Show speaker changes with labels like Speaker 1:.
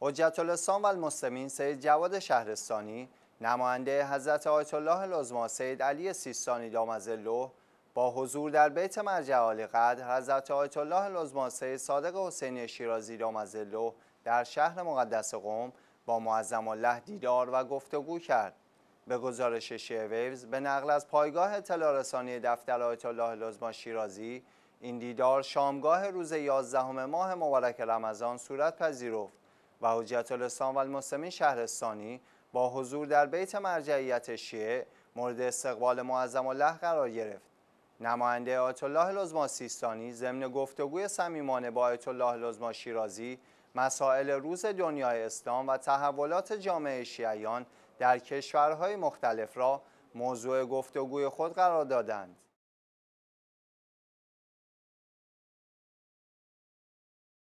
Speaker 1: حجت الاسلام و المسلمین سید جواد شهرستانی نماینده حضرت آیت الله لزما سید علی سیستانی دامزلو با حضور در بیت مرجع عالی قدر حضرت آیت الله لزما سید صادق حسینی شیرازی دامزلو در شهر مقدس قوم با معظم الله دیدار و گفتگو کرد به گزارش شیعه ویوز به نقل از پایگاه اطلاع دفتر آیت الله لزما شیرازی این دیدار شامگاه روز 11 ماه مبارک رمضان صورت پذیرفت و حجت الاسلام و المسلمین شهرستانی با حضور در بیت مرجعیت شیعه مورد استقبال معظم الله قرار گرفت نماینده آیت الله لزما سیستانی ضمن گفتگوی صمیمانه با آیت الله لزما شیرازی مسائل روز دنیای اسلام و تحولات جامعه شیعیان در کشورهای مختلف را موضوع گفتگوی خود قرار دادند